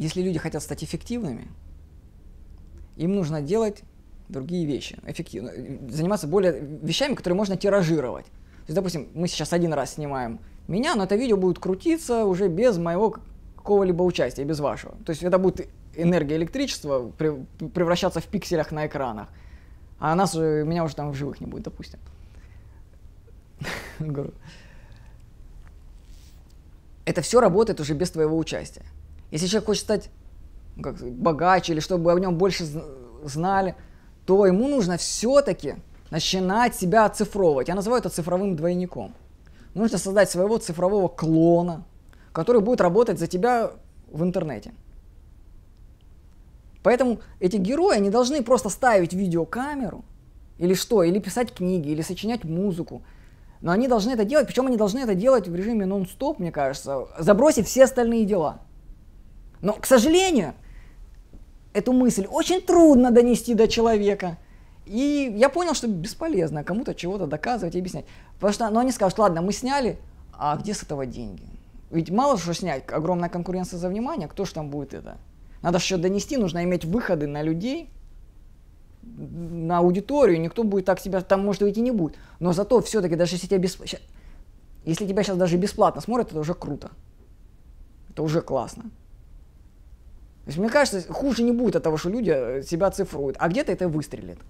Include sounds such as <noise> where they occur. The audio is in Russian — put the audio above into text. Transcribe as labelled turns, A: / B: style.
A: если люди хотят стать эффективными, им нужно делать другие вещи, эффективно, ну, заниматься более вещами, которые можно тиражировать. То есть, допустим, мы сейчас один раз снимаем меня, но это видео будет крутиться уже без моего какого-либо участия, без вашего. То есть это будет энергия электричества превращаться в пикселях на экранах. А нас, меня уже там в живых не будет, допустим. <laughs> Это все работает уже без твоего участия. Если человек хочет стать ну, как, богаче или чтобы о нем больше знали, то ему нужно все-таки начинать себя оцифровывать. Я называю это цифровым двойником. Нужно создать своего цифрового клона, который будет работать за тебя в интернете. Поэтому эти герои не должны просто ставить видеокамеру или что, или писать книги, или сочинять музыку. Но они должны это делать, причем они должны это делать в режиме нон-стоп, мне кажется, забросив все остальные дела. Но, к сожалению, эту мысль очень трудно донести до человека. И я понял, что бесполезно кому-то чего-то доказывать и объяснять. Потому что, ну, они скажут, ладно, мы сняли, а где с этого деньги? Ведь мало что снять, огромная конкуренция за внимание, кто же там будет это? Надо еще донести, нужно иметь выходы на людей, на аудиторию, никто будет так себя, там может быть и не будет. Но зато все-таки, даже если тебя, бесп... если тебя сейчас даже бесплатно смотрят, это уже круто. Это уже классно. То есть, мне кажется, хуже не будет от того, что люди э, себя цифруют, а где-то это выстрелит.